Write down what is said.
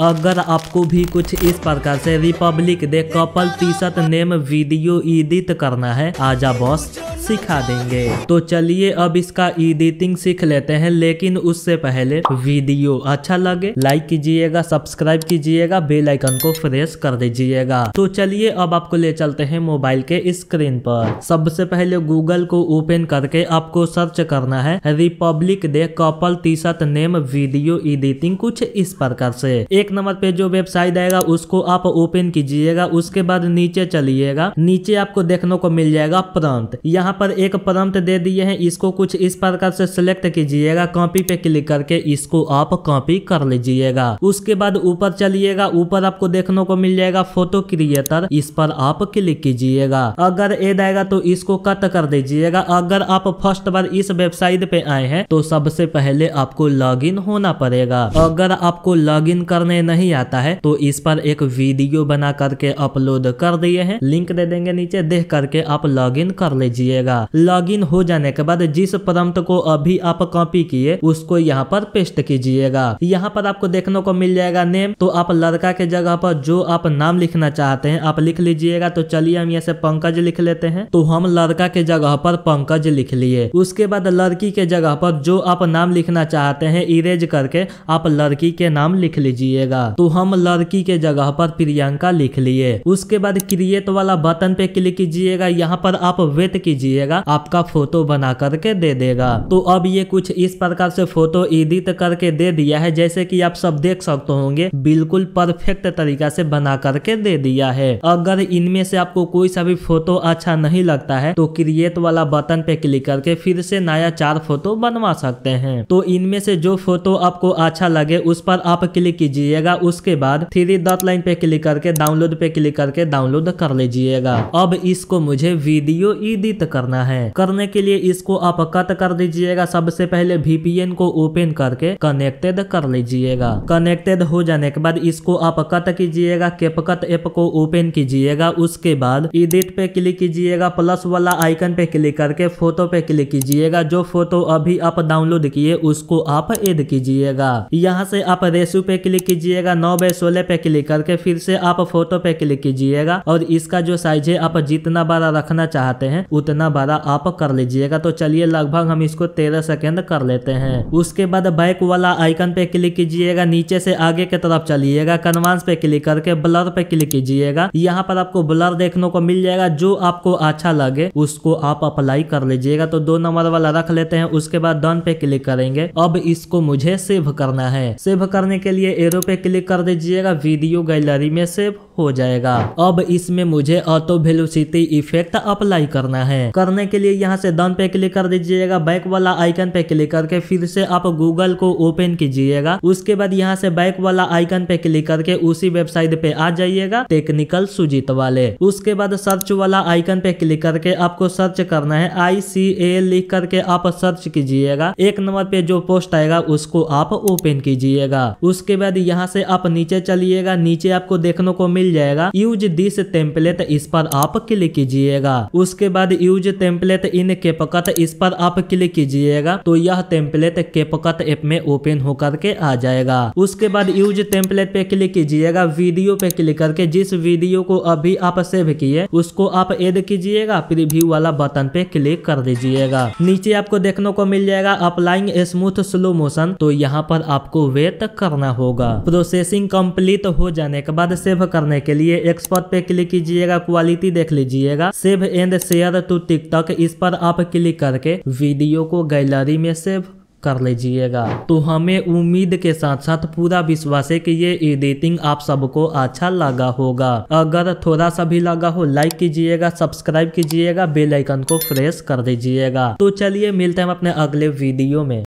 अगर आपको भी कुछ इस प्रकार से republic day couple T shirt name video edit करना है आजा बॉस सिखा देंगे तो चलिए अब इसका एडिटिंग सीख लेते हैं लेकिन उससे पहले वीडियो अच्छा लगे लाइक कीजिएगा सब्सक्राइब कीजिएगा बेल आइकन को प्रेस कर दीजिएगा तो चलिए अब आपको ले चलते हैं मोबाइल के स्क्रीन पर सबसे पहले गूगल को ओपन करके आपको सर्च करना है republic day couple T shirt name video editing कुछ इस प्रकार से एक नंबर पे जो वेबसाइट आएगा उसको आप ओपन कीजिएगा उसके बाद नीचे चलिएगा नीचे आपको देखने को मिल जाएगा प्रम्प्ट यहाँ पर एक प्रम्प्ट दे दिए हैं इसको कुछ इस प्रकार से सिलेक्ट कीजिएगा कॉपी पे क्लिक करके इसको आप कॉपी कर लीजिएगा उसके बाद ऊपर चलिएगा ऊपर आपको देखने को मिल जाएगा फोटो क्रिएटर इस पर आप क्लिक कीजिएगा अगर एड आएगा तो इसको कट कर दीजिएगा अगर आप फर्स्ट बार इस वेबसाइट पे आए हैं तो सबसे पहले आपको लॉग होना पड़ेगा अगर आपको लॉग करने में नहीं आता है तो इस पर एक वीडियो बना करके अपलोड कर दिए हैं लिंक दे देंगे नीचे देख करके आप लॉग कर लीजिएगा लॉग हो जाने के बाद जिस प्रम्प्ट को अभी आप कॉपी किए उसको यहाँ पर पेस्ट कीजिएगा यहाँ पर आपको देखने को मिल जाएगा नेम तो आप लड़का के जगह पर जो आप नाम लिखना चाहते हैं आप लिख लीजिएगा तो चलिए हम यहाँ से पंकज लिख लेते हैं तो हम लड़का के जगह पर पंकज लिख लिए उसके बाद लड़की के जगह पर जो आप नाम लिखना चाहते हैं इरेज करके आप लड़की के नाम लिख लीजिए करिएगा तो हम लड़की के जगह पर प्रियंका लिख लिए उसके बाद क्रिएट वाला बटन पे क्लिक कीजिएगा यहाँ पर आप वेट कीजिएगा आपका फोटो बना करके दे देगा तो अब ये कुछ इस प्रकार से फोटो एडिट करके दे दिया है जैसे कि आप सब देख सकते होंगे बिल्कुल परफेक्ट तरीका से बना करके दे दिया है अगर इनमें से आपको कोई सा भी फोटो अच्छा नहीं लगता है तो क्रिएट वाला बटन पे क्लिक करके फिर से नया चार फोटो बनवा सकते हैं तो इनमें से जो फोटो आपको अच्छा लगे उस पर आप क्लिक कीजिए लीजिएगा उसके बाद थ्री डॉट लाइन पे क्लिक करके डाउनलोड पे क्लिक करके डाउनलोड कर लीजिएगा अब इसको मुझे वीडियो एडिट करना है करने के लिए इसको आप कट कर दीजिएगा सबसे पहले वीपीएन को ओपन करके कनेक्टेड कर लीजिएगा कनेक्टेड हो जाने के बाद इसको आप कट कीजिएगा केपकट ऐप को ओपन कीजिएगा उसके बाद एडिट पे क्लिक कीजिएगा प्लस वाला आइकन पे क्लिक करके फोटो पे क्लिक कीजिएगा जो फोटो अभी आप डाउनलोड किए उसको आप एड कीजिएगा यहाँ से आप रेस्यू पे क्लिक कीजिए कीजिएगा नौ बाय सोलह पे क्लिक करके फिर से आप फोटो पे क्लिक कीजिएगा और इसका जो साइज है आप जितना बड़ा रखना चाहते हैं उतना बड़ा आप कर लीजिएगा तो चलिए लगभग हम इसको तेरह सेकेंड कर लेते हैं उसके बाद बैक वाला आइकन पे क्लिक कीजिएगा नीचे से आगे की तरफ चलिएगा कन्वांस पे क्लिक करके ब्लर पे क्लिक कीजिएगा यहाँ पर आपको ब्लर देखने को मिल जाएगा जो आपको अच्छा लगे उसको आप अप्लाई कर लीजिएगा तो दो नंबर वाला रख लेते हैं उसके बाद डन पे क्लिक करेंगे अब इसको मुझे सेव करना है सेव करने के लिए एरो पे पे क्लिक कर दीजिएगा वीडियो गैलरी में सेव हो जाएगा अब इसमें मुझे ऑटो वेलोसिटी इफेक्ट अप्लाई करना है करने के लिए यहाँ से डन पे क्लिक कर दीजिएगा बैक वाला आइकन पे क्लिक करके फिर से आप गूगल को ओपन कीजिएगा उसके बाद यहाँ से बैक वाला आइकन पे क्लिक करके उसी वेबसाइट पे आ जाइएगा टेक्निकल सुजीत वाले उसके बाद सर्च वाला आइकन पे क्लिक करके आपको सर्च करना है आई सी ए लिख करके आप सर्च कीजिएगा एक नंबर पे जो पोस्ट आएगा उसको आप ओपन कीजिएगा उसके बाद यहाँ से आप नीचे चलिएगा नीचे आपको देखने को मिल जाएगा यूज दिस टेम्पलेट इस पर आप क्लिक कीजिएगा उसके बाद यूज टेम्पलेट इन केपकत इस पर आप क्लिक कीजिएगा तो यह टेम्पलेट केपकत ऐप में ओपन होकर के आ जाएगा उसके बाद यूज टेम्पलेट पे क्लिक कीजिएगा वीडियो पे क्लिक करके जिस वीडियो को अभी आप सेव किए उसको आप एड कीजिएगा प्रीव्यू वाला बटन पे क्लिक कर दीजिएगा नीचे आपको देखने को मिल जाएगा अप्लाइंग स्मूथ स्लो मोशन तो यहाँ पर आपको वेट करना होगा प्रोसेसिंग कंप्लीट हो जाने के बाद सेव करने करने के लिए एक्सपर्ट पे क्लिक कीजिएगा क्वालिटी देख लीजिएगा save and share to TikTok इस पर आप क्लिक करके वीडियो को गैलरी में सेव कर लीजिएगा तो हमें उम्मीद के साथ साथ पूरा विश्वास है कि ये एडिटिंग आप सबको अच्छा लगा होगा अगर थोड़ा सा भी लगा हो लाइक कीजिएगा सब्सक्राइब कीजिएगा बेल आइकन को प्रेस कर दीजिएगा तो चलिए मिलते हैं अपने अगले वीडियो में